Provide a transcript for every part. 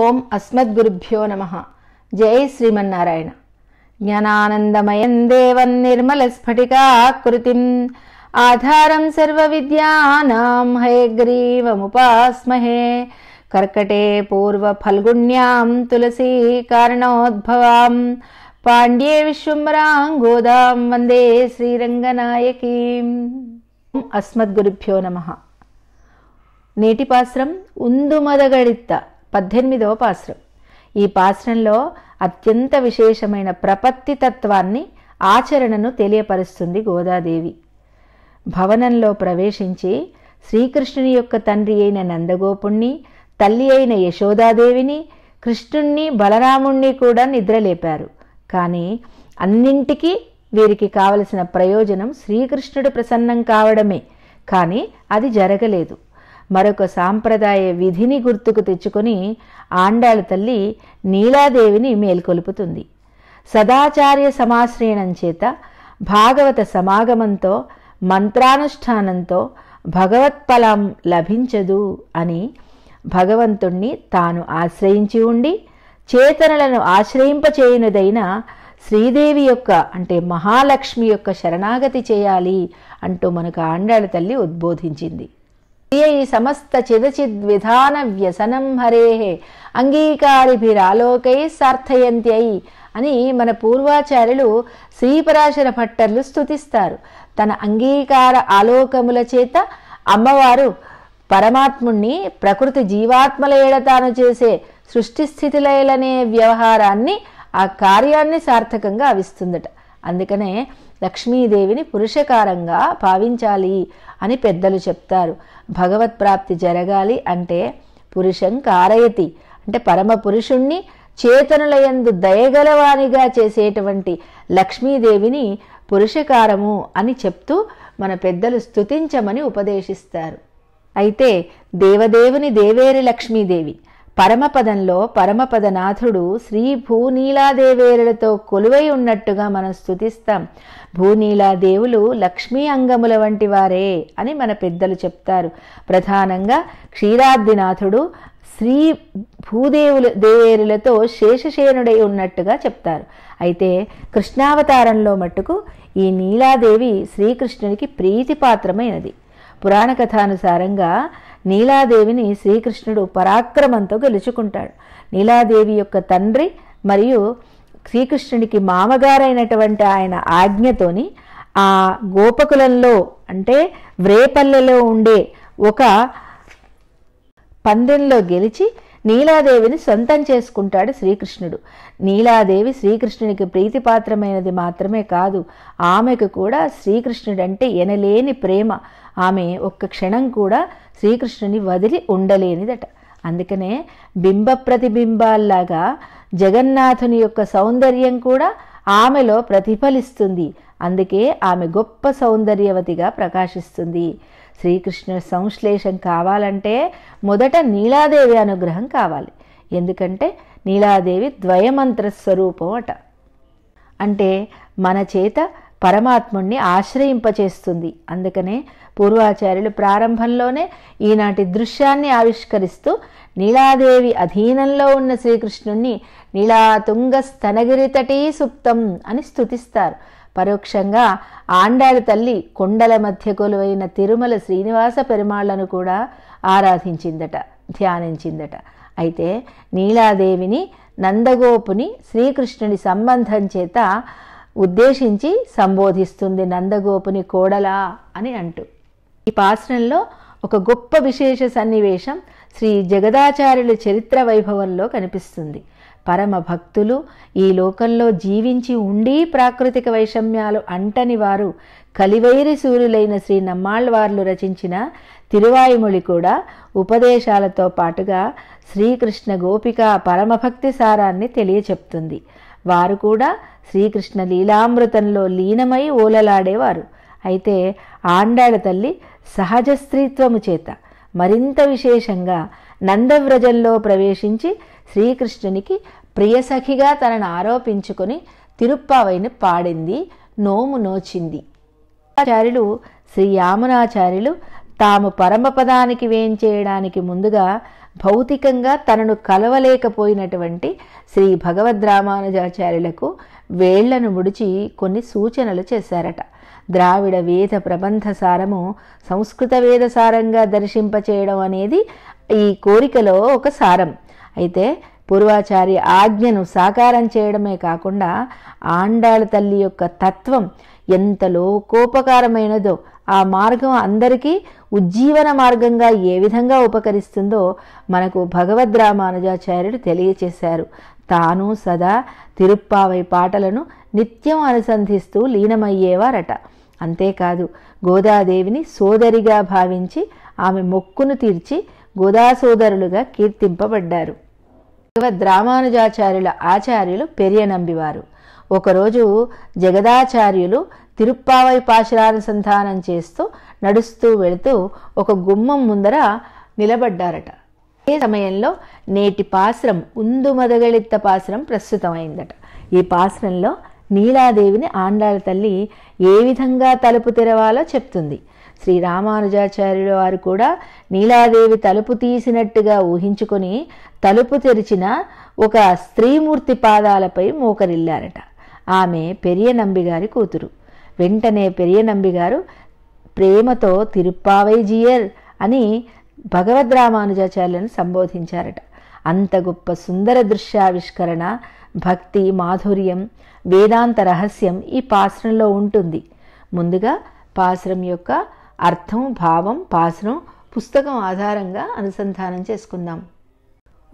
ओम् अस्मद्गुरुभ्यो नमः जय श्रीमन्नारायण ज्ञानन्दमयन्देवन् निर्मलस्फटिकाकृतिम् आधारं सर्वविद्यानां हैग्रीवमुपास्महे कर्कटे पूर्वफल्गुण्यां तुलसीकारणोद्भवां पाण्डे विश्वम्रां गोदां वन्दे श्रीरङ्गनायकीभ्यो नमः नेटिपास्रम् उन्दुमदगळित పద్దెనిమిదవ పాశ్రం ఈ పాశ్రంలో అత్యంత విశేషమైన ప్రపత్తి తత్వాన్ని ఆచరణను తెలియపరుస్తుంది గోదాదేవి భవనంలో ప్రవేశించి శ్రీకృష్ణుని యొక్క తండ్రి అయిన నందగోపుణ్ణి తల్లి అయిన యశోదాదేవిని కృష్ణుణ్ణి బలరాముణ్ణి కూడా నిద్రలేపారు కానీ అన్నింటికీ వీరికి కావలసిన ప్రయోజనం శ్రీకృష్ణుడు ప్రసన్నం కావడమే కానీ అది జరగలేదు మరొక సాంప్రదాయ విధిని గుర్తుకు తెచ్చుకొని ఆండాళ తల్లి నీలాదేవిని మేల్కొలుపుతుంది సదాచార్య సమాశ్రయణం చేత భాగవత సమాగమంతో మంత్రానుష్ఠానంతో భగవత్ఫలం లభించదు అని భగవంతుణ్ణి తాను ఆశ్రయించి ఉండి చేతనలను ఆశ్రయింపచేయునదైన శ్రీదేవి యొక్క అంటే మహాలక్ష్మి యొక్క శరణాగతి చేయాలి అంటూ మనకు ఆండాళ్ళ తల్లి ఉద్బోధించింది ప్రియై సమస్త విధాన వ్యసనం హరేహే అంగీకారిభిరాలోకై సార్థయంత్యై అని మన పూర్వాచార్యులు శ్రీపరాశర భట్టర్లు స్థుతిస్తారు తన అంగీకార ఆలోకముల చేత అమ్మవారు పరమాత్ముణ్ణి ప్రకృతి జీవాత్మల ఏడ తాను చేసే సృష్టి వ్యవహారాన్ని ఆ కార్యాన్ని సార్థకంగా అవిస్తుందట అందుకనే లక్ష్మీదేవిని పురుషకారంగా భావించాలి అని పెద్దలు చెప్తారు భగవత్ ప్రాప్తి జరగాలి అంటే పురుషం కారయతి అంటే పరమ పురుషుణ్ణి చేతనులయందు దయగలవానిగా చేసేటువంటి లక్ష్మీదేవిని పురుషకారము అని చెప్తూ మన పెద్దలు స్తుతించమని ఉపదేశిస్తారు అయితే దేవదేవుని దేవేరి లక్ష్మీదేవి పరమపదంలో పరమపదనాథుడు శ్రీ భూనీలాదేవేరులతో కొలువై ఉన్నట్టుగా మనం స్థుతిస్తాం భూనీలాదేవులు లక్ష్మీ అంగముల వంటి వారే అని మన పెద్దలు చెప్తారు ప్రధానంగా క్షీరాబ్దినాథుడు శ్రీ భూదేవుల దేవేరులతో శేషశేనుడై ఉన్నట్టుగా చెప్తారు అయితే కృష్ణావతారంలో మట్టుకు ఈ నీలాదేవి శ్రీకృష్ణునికి ప్రీతిపాత్రమైనది పురాణ కథానుసారంగా నీలాదేవిని శ్రీకృష్ణుడు పరాక్రమంతో గెలుచుకుంటాడు నీలాదేవి యొక్క తండ్రి మరియు శ్రీకృష్ణుడికి మామగారైనటువంటి ఆయన ఆజ్ఞతోని ఆ గోపకులంలో అంటే వ్రేపల్లెలో ఉండే ఒక పందెంలో గెలిచి నీలాదేవిని సొంతం చేసుకుంటాడు శ్రీకృష్ణుడు నీలాదేవి శ్రీకృష్ణునికి ప్రీతిపాత్రమైనది మాత్రమే కాదు ఆమెకు కూడా శ్రీకృష్ణుడంటే ఎనలేని ప్రేమ ఆమె ఒక్క క్షణం కూడా శ్రీకృష్ణుని వదిలి ఉండలేనిదట అందుకనే బింబ ప్రతిబింబాల్లాగా జగన్నాథుని యొక్క సౌందర్యం కూడా ఆమెలో ప్రతిఫలిస్తుంది అందుకే ఆమె గొప్ప సౌందర్యవతిగా ప్రకాశిస్తుంది శ్రీకృష్ణుడి సంశ్లేషం కావాలంటే మొదట నీలాదేవి అనుగ్రహం కావాలి ఎందుకంటే నీలాదేవి ద్వయమంత్ర స్వరూపం అట అంటే మన చేత పరమాత్ముణ్ణి ఆశ్రయింపచేస్తుంది అందుకనే పూర్వాచార్యులు ప్రారంభంలోనే ఈనాటి దృశ్యాన్ని ఆవిష్కరిస్తూ నీలాదేవి అధీనంలో ఉన్న శ్రీకృష్ణుణ్ణి నీలాతుంగ స్తనగిరితటీ సుప్తం అని స్థుతిస్తారు పరోక్షంగా ఆండాడి తల్లి కొండల మధ్య కొలువైన తిరుమల శ్రీనివాస పెరుమాళ్లను కూడా ఆరాధించిందట ధ్యానించిందట అయితే నీలాదేవిని నందగోపుని శ్రీకృష్ణుని సంబంధం చేత ఉద్దేశించి సంబోధిస్తుంది నందగోపుని కోడలా అని అంటూ ఈ పాశ్రంలో ఒక గొప్ప విశేష సన్నివేశం శ్రీ జగదాచార్యుల చరిత్ర వైభవంలో కనిపిస్తుంది పరమ భక్తులు ఈ లోకంలో జీవించి ఉండి ప్రాకృతిక వైషమ్యాలు అంటని వారు కలివైరి సూర్యులైన శ్రీ నమ్మాళ్వార్లు రచించిన తిరువాయుమొళి కూడా ఉపదేశాలతో పాటుగా శ్రీకృష్ణ గోపిక పరమభక్తి సారాన్ని తెలియచెప్తుంది వారు కూడా శ్రీకృష్ణ లీలామృతంలో లీనమై ఓలలాడేవారు అయితే ఆండాడ తల్లి సహజ స్త్రీత్వము చేత మరింత విశేషంగా నందవ్రజంలో ప్రవేశించి శ్రీకృష్ణునికి ప్రియసఖిగా తనను ఆరోపించుకొని తిరుప్పావైన పాడింది నోము నోచింది ఆచార్యులు శ్రీ యామునాచార్యులు తాము పరమపదానికి వేంచేయడానికి ముందుగా భౌతికంగా తనను కలవలేకపోయినటువంటి శ్రీ భగవద్రామానుజాచార్యులకు వేళ్లను ముడిచి కొన్ని సూచనలు చేశారట ద్రావిడ వేద ప్రబంధ సారము సంస్కృత వేద సారంగా దర్శింపచేయడం అనేది ఈ కోరికలో ఒక సారం అయితే పూర్వాచారి ఆజ్ఞను సాకారం చేయడమే కాకుండా ఆండాళ్ళ తల్లి యొక్క తత్వం ఎంత లోకోపకారమైనదో ఆ మార్గం అందరికీ ఉజ్జీవన మార్గంగా ఏ విధంగా ఉపకరిస్తుందో మనకు భగవద్ రామానుజాచార్యుడు తెలియచేశారు తాను సదా తిరుప్పావై పాటలను నిత్యం అనుసంధిస్తూ లీనమయ్యేవారట అంతేకాదు గోదాదేవిని సోదరిగా భావించి ఆమె మొక్కును తీర్చి గోదాసోదరులుగా కీర్తింపబడ్డారు ద్రామానుజాచార్యుల ఆచార్యులు పెరియనంబివారు ఒకరోజు జగదాచార్యులు తిరుప్పావై పాశురానుసంధానం చేస్తూ నడుస్తూ వెళుతూ ఒక గుమ్మం ముందర నిలబడ్డారట ఈ సమయంలో నేటి పాశ్రం ఉందుమదగళిత్త పాశ్రం ప్రస్తుతమైందట ఈ పాశ్రంలో నీలాదేవిని ఆండాల తల్లి ఏ విధంగా తలుపు తెరవాలో చెప్తుంది శ్రీ రామానుజాచార్యుడు వారు కూడా నీలాదేవి తలుపు తీసినట్టుగా ఊహించుకొని తలుపు తెరిచిన ఒక స్త్రీమూర్తి పాదాలపై మోకరిల్లారట ఆమె పెరియ నంబిగారి కూతురు వెంటనే పెరియ నంబిగారు ప్రేమతో తిరుప్పావైజియర్ అని భగవద్ రామానుజాచార్యులను సంబోధించారట అంత గొప్ప సుందర దృశ్యావిష్కరణ భక్తి మాధుర్యం వేదాంత రహస్యం ఈ పాశ్రంలో ఉంటుంది ముందుగా పాశ్రం యొక్క అర్థం భావం పాసురం పుస్తకం ఆధారంగా అనుసంధానం చేసుకుందాం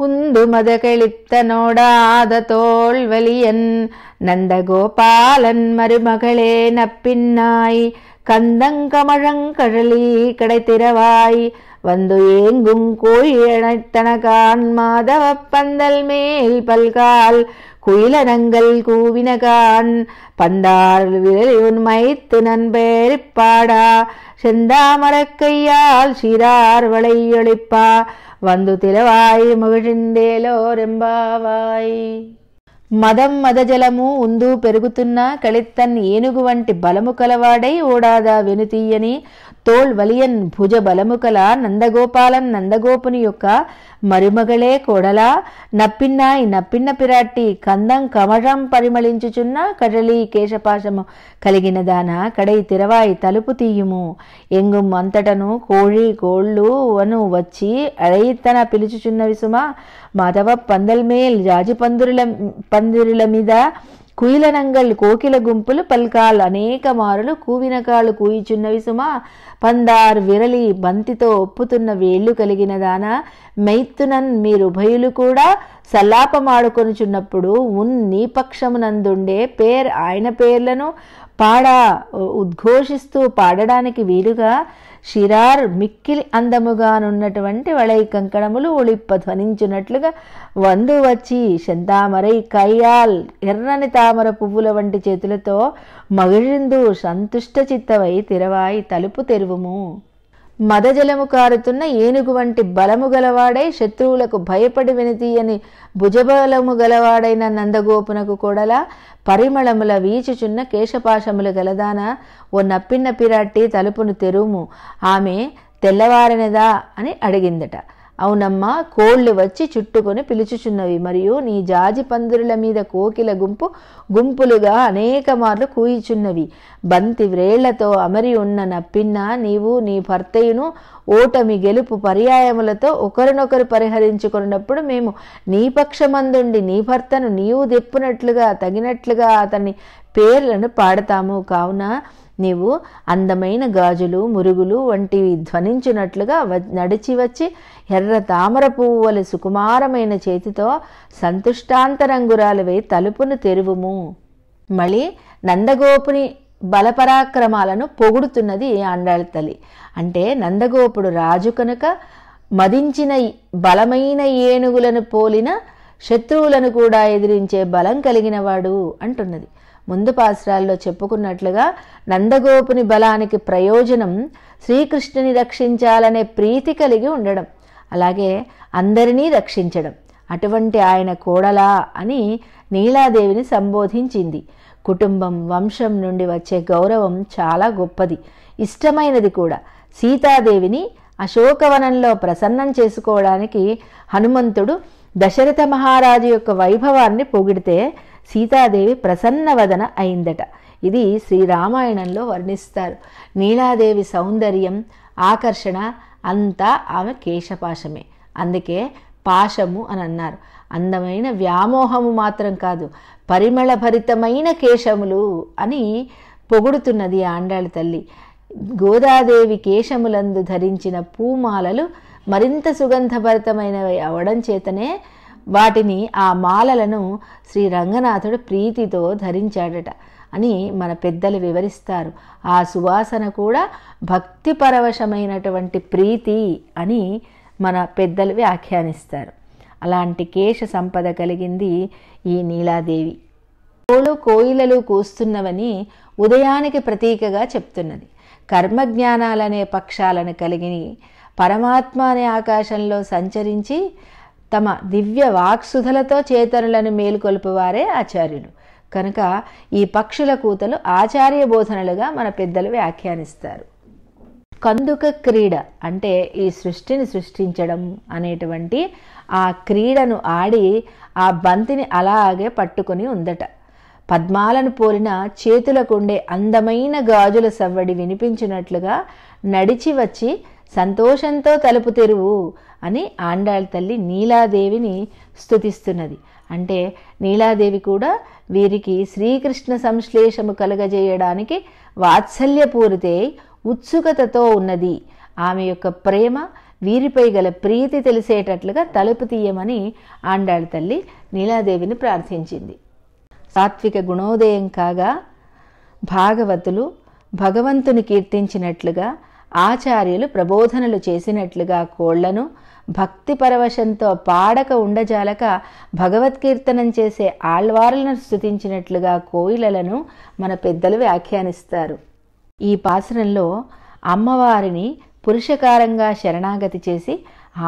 ఉందు మదకళిప్త నోడాదతోల్వలియన్ నందగోపాలన్ మరుమగళే నప్పిన్నాయ్ కందం కమళం కడలీ కడ తిరవాయ్ వందు ఏంగుం కోయణ తనకాన్ మాధవ పందల్ మేల్ పల్కాల్ குயிலரங்கள் கூவினகான் பந்தார் விரலின் மைத்து நண்பேரிப்பாடா கையால் சிறார் வளையொழிப்பா வந்து திலவாய் மகிழ்ந்தேలోరెంబావాయ్ మదం మదజలము ఉందు పెరుగుతున్న కలిత్తన్ ఏనుగు వంటి బలము కలవాడై ఓడాదా వెనుతీయని తోల్ వలియన్ భుజ బలముకల నందగోపాలం నందగోపుని యొక్క మరిమగలే కోడలా నప్పిన్నాయి నప్పిన్న పిరాట్టి కందం కమరం పరిమళించుచున్న కడలి కేశపాశము కలిగిన దాన కడై తిరవాయి తలుపు తీయుము ఎంగు అంతటను కోడి కోళ్ళు అను వచ్చి అడయితన పిలుచుచున్నవి సుమా మాధవ పందల్మేల్ జాజి పందురుల పందిరుల మీద కుయిలనంగల్ కోకిల గుంపులు పల్కాలు అనేక మారులు కాళ్ళు కూయిచున్నవి సుమా పందార్ విరలి బంతితో ఒప్పుతున్న వేళ్లు కలిగిన దాన మీరు మీరుభయులు కూడా సల్లాపమాడుకొనుచున్నప్పుడు ఉన్ నీపక్షమునందుండే పేర్ ఆయన పేర్లను పాడా ఉద్ఘోషిస్తూ పాడడానికి వీలుగా షిరార్ మిక్కిలి అందముగానున్నటువంటి వలై కంకణములు ఒళిప్ప ధ్వనించున్నట్లుగా వందు వచ్చి శంతామరై కయ్యాల్ ఎర్రని తామర పువ్వుల వంటి చేతులతో మగిళిందు సంతుష్ట చిత్తవై తిరవాయి తలుపు తెరువుము మదజలము కారుతున్న ఏనుగు వంటి బలము గలవాడై శత్రువులకు భయపడి వినతీయని భుజబలము గలవాడైన నందగోపునకు కూడలా పరిమళముల వీచుచున్న కేశపాశములు గలదాన ఓ నప్పిన్న పిరాట్టి తలుపును తెరుము ఆమె తెల్లవారినదా అని అడిగిందట అవునమ్మా కోళ్లు వచ్చి చుట్టుకొని పిలుచుచున్నవి మరియు నీ జాజి పందిరుల మీద కోకిల గుంపు గుంపులుగా అనేక మార్లు కూయిచున్నవి బంతి వ్రేళ్లతో అమరి ఉన్న నప్పిన్న నీవు నీ భర్తయును ఓటమి గెలుపు పర్యాయములతో ఒకరినొకరు పరిహరించుకున్నప్పుడు మేము నీ పక్షమందుండి నీ భర్తను నీవు దెప్పునట్లుగా తగినట్లుగా అతని పేర్లను పాడతాము కావున నీవు అందమైన గాజులు మురుగులు వంటివి ధ్వనించినట్లుగా నడిచి వచ్చి ఎర్ర తామర పువ్వు సుకుమారమైన చేతితో సంతుష్టాంతరంగురాలవై తలుపును తెరువుము మళ్ళీ నందగోపుని బలపరాక్రమాలను పొగుడుతున్నది ఆండాళ్ళ తల్లి అంటే నందగోపుడు రాజు కనుక మదించిన బలమైన ఏనుగులను పోలిన శత్రువులను కూడా ఎదిరించే బలం కలిగినవాడు అంటున్నది ముందు పాసురాల్లో చెప్పుకున్నట్లుగా నందగోపుని బలానికి ప్రయోజనం శ్రీకృష్ణుని రక్షించాలనే ప్రీతి కలిగి ఉండడం అలాగే అందరినీ రక్షించడం అటువంటి ఆయన కోడలా అని నీలాదేవిని సంబోధించింది కుటుంబం వంశం నుండి వచ్చే గౌరవం చాలా గొప్పది ఇష్టమైనది కూడా సీతాదేవిని అశోకవనంలో ప్రసన్నం చేసుకోవడానికి హనుమంతుడు దశరథ మహారాజు యొక్క వైభవాన్ని పొగిడితే సీతాదేవి ప్రసన్నవదన అయిందట ఇది శ్రీరామాయణంలో వర్ణిస్తారు నీలాదేవి సౌందర్యం ఆకర్షణ అంతా ఆమె కేశపాశమే అందుకే పాశము అని అన్నారు అందమైన వ్యామోహము మాత్రం కాదు పరిమళభరితమైన కేశములు అని పొగుడుతున్నది ఆండాళ్ళ తల్లి గోదాదేవి కేశములందు ధరించిన పూమాలలు మరింత సుగంధభరితమైనవి అవడం చేతనే వాటిని ఆ మాలలను శ్రీ రంగనాథుడు ప్రీతితో ధరించాడట అని మన పెద్దలు వివరిస్తారు ఆ సువాసన కూడా భక్తిపరవశమైనటువంటి ప్రీతి అని మన పెద్దలు వ్యాఖ్యానిస్తారు అలాంటి కేశ సంపద కలిగింది ఈ నీలాదేవి కోలు కోయిలలు కూస్తున్నవని ఉదయానికి ప్రతీకగా చెప్తున్నది కర్మజ్ఞానాలనే పక్షాలను కలిగి పరమాత్మ అనే ఆకాశంలో సంచరించి తమ దివ్య వాక్సుధలతో చేతనులను మేలుకొల్పువారే ఆచార్యులు కనుక ఈ పక్షుల కూతలు ఆచార్య బోధనలుగా మన పెద్దలు వ్యాఖ్యానిస్తారు కందుక క్రీడ అంటే ఈ సృష్టిని సృష్టించడం అనేటువంటి ఆ క్రీడను ఆడి ఆ బంతిని అలాగే పట్టుకొని ఉందట పద్మాలను పోలిన చేతులకుండే అందమైన గాజుల సవ్వడి వినిపించినట్లుగా నడిచి వచ్చి సంతోషంతో తలుపు తెరువు అని ఆండాళ్ తల్లి నీలాదేవిని స్థుతిస్తున్నది అంటే నీలాదేవి కూడా వీరికి శ్రీకృష్ణ సంశ్లేషము కలగజేయడానికి వాత్సల్యపూరితే ఉత్సుకతతో ఉన్నది ఆమె యొక్క ప్రేమ వీరిపై గల ప్రీతి తెలిసేటట్లుగా తలుపు తీయమని ఆండాళ్ తల్లి నీలాదేవిని ప్రార్థించింది సాత్విక గుణోదయం కాగా భాగవతులు భగవంతుని కీర్తించినట్లుగా ఆచార్యులు ప్రబోధనలు చేసినట్లుగా కోళ్లను భక్తి పరవశంతో పాడక ఉండజాలక భగవత్కీర్తనం చేసే ఆళ్వార్లను స్థుతించినట్లుగా కోయిలలను మన పెద్దలు వ్యాఖ్యానిస్తారు ఈ పాసరంలో అమ్మవారిని పురుషకారంగా శరణాగతి చేసి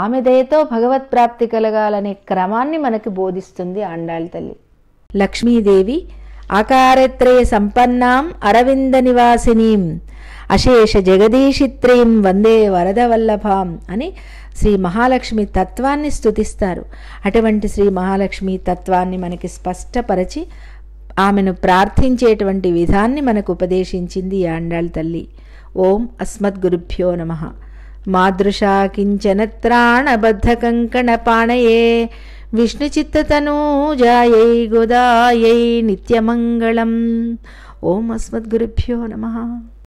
ఆమె దయతో భగవత్ప్రాప్తి కలగాలనే క్రమాన్ని మనకు బోధిస్తుంది ఆండాళ్ తల్లి లక్ష్మీదేవి ఆకారత్రయ సంపన్నాం అరవింద నివాసినీం అశేష జగదీషిత్రీం వందే వరదవల్లభాం అని శ్రీ మహాలక్ష్మి తత్వాన్ని స్థుతిస్తారు అటువంటి శ్రీ మహాలక్ష్మి తత్వాన్ని మనకి స్పష్టపరచి ఆమెను ప్రార్థించేటువంటి విధాన్ని మనకు ఉపదేశించింది యాండాల్ తల్లి ఓం అస్మద్గురుభ్యో నమ మాదృశా కించన త్రాణబద్ధ కంకణ పాణయే विष्णुचित्ततनूजायै गोदायै नित्यमङ्गलम् ओम् अस्मद्गुरुभ्यो नमः